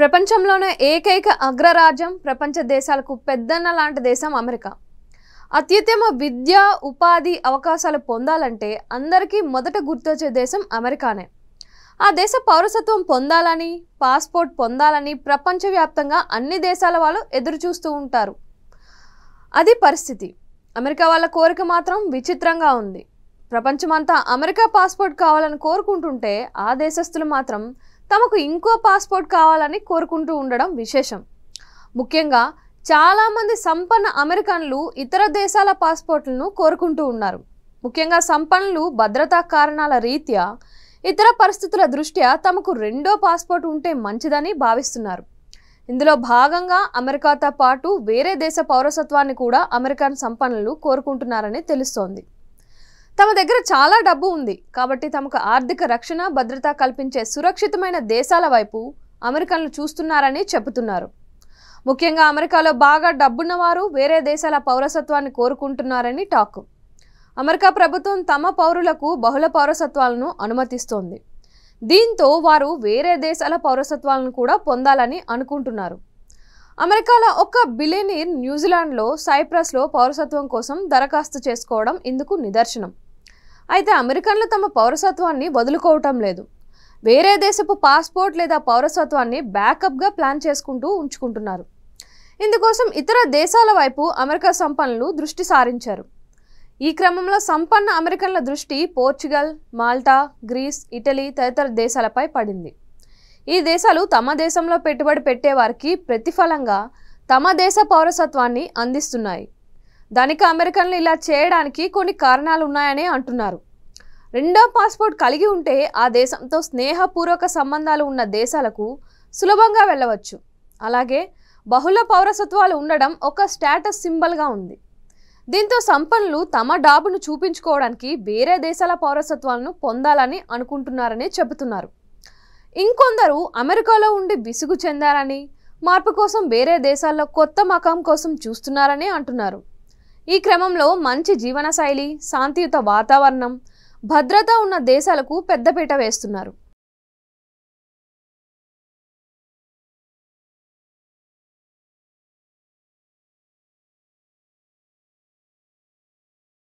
ప్రపంచంలోనే ఏకైక అగ్రరాజ్యం ప్రపంచ దేశాలకు పెద్దన్న లాంటి దేశం అమెరికా అత్యుత్తమ విద్య ఉపాధి అవకాశాలు పొందాలంటే అందరికీ మొదట గుర్తొచ్చే దేశం అమెరికానే ఆ దేశ పౌరసత్వం పొందాలని పాస్పోర్ట్ పొందాలని ప్రపంచవ్యాప్తంగా అన్ని దేశాల వాళ్ళు ఎదురు చూస్తూ ఉంటారు అది పరిస్థితి అమెరికా వాళ్ళ కోరిక మాత్రం విచిత్రంగా ఉంది ప్రపంచమంతా అమెరికా పాస్పోర్ట్ కావాలని కోరుకుంటుంటే ఆ దేశస్తులు మాత్రం తమకు ఇంకో పాస్పోర్ట్ కావాలని కోరుకుంటూ ఉండడం విశేషం ముఖ్యంగా చాలామంది సంపన్న అమెరికన్లు ఇతర దేశాల పాస్పోర్ట్లను కోరుకుంటూ ఉన్నారు ముఖ్యంగా సంపన్నులు భద్రతా కారణాల రీత్యా ఇతర పరిస్థితుల దృష్ట్యా తమకు రెండో పాస్పోర్ట్ ఉంటే మంచిదని భావిస్తున్నారు ఇందులో భాగంగా అమెరికాతో పాటు వేరే దేశ పౌరసత్వాన్ని కూడా అమెరికన్ సంపన్నులు కోరుకుంటున్నారని తెలుస్తోంది తమ దగ్గర చాలా డబ్బు ఉంది కాబట్టి తమకు ఆర్థిక రక్షణ భద్రత కల్పించే సురక్షితమైన దేశాల వైపు అమెరికన్లు చూస్తున్నారని చెబుతున్నారు ముఖ్యంగా అమెరికాలో బాగా డబ్బున్నవారు వేరే దేశాల పౌరసత్వాన్ని కోరుకుంటున్నారని టాక్ అమెరికా ప్రభుత్వం తమ పౌరులకు బహుళ పౌరసత్వాలను అనుమతిస్తోంది దీంతో వారు వేరే దేశాల పౌరసత్వాలను కూడా పొందాలని అనుకుంటున్నారు అమెరికాలో ఒక బిలియనీర్ న్యూజిలాండ్లో సైప్రస్లో పౌరసత్వం కోసం దరఖాస్తు చేసుకోవడం ఇందుకు నిదర్శనం అయితే అమెరికన్లు తమ పౌరసత్వాన్ని వదులుకోవటం లేదు వేరే దేశపు పాస్పోర్ట్ లేదా పౌరసత్వాన్ని బ్యాకప్గా ప్లాన్ చేసుకుంటూ ఉంచుకుంటున్నారు ఇందుకోసం ఇతర దేశాల వైపు అమెరికా సంపన్నులు దృష్టి సారించారు ఈ క్రమంలో సంపన్న అమెరికన్ల దృష్టి పోర్చుగల్ మాల్టా గ్రీస్ ఇటలీ తదితర దేశాలపై పడింది ఈ దేశాలు తమ దేశంలో పెట్టుబడి పెట్టేవారికి ప్రతిఫలంగా తమ దేశ పౌరసత్వాన్ని అందిస్తున్నాయి దానికి అమెరికన్లు ఇలా చేయడానికి కొన్ని కారణాలు ఉన్నాయని అంటున్నారు రెండో పాస్పోర్ట్ కలిగి ఉంటే ఆ దేశంతో స్నేహపూర్వక సంబంధాలు ఉన్న దేశాలకు సులభంగా వెళ్ళవచ్చు అలాగే బహుళ పౌరసత్వాలు ఉండడం ఒక స్టేటస్ సింబల్గా ఉంది దీంతో సంపన్నులు తమ డాబును చూపించుకోవడానికి వేరే దేశాల పౌరసత్వాలను పొందాలని అనుకుంటున్నారని చెబుతున్నారు ఇంకొందరు అమెరికాలో ఉండి విసుగు చెందారని మార్పు కోసం వేరే దేశాల్లో కొత్త మకాం కోసం చూస్తున్నారని అంటున్నారు ఈ క్రమంలో మంచి జీవనశైలి శాంతియుత వాతావరణం భద్రత ఉన్న దేశాలకు పెద్దపీట వేస్తున్నారు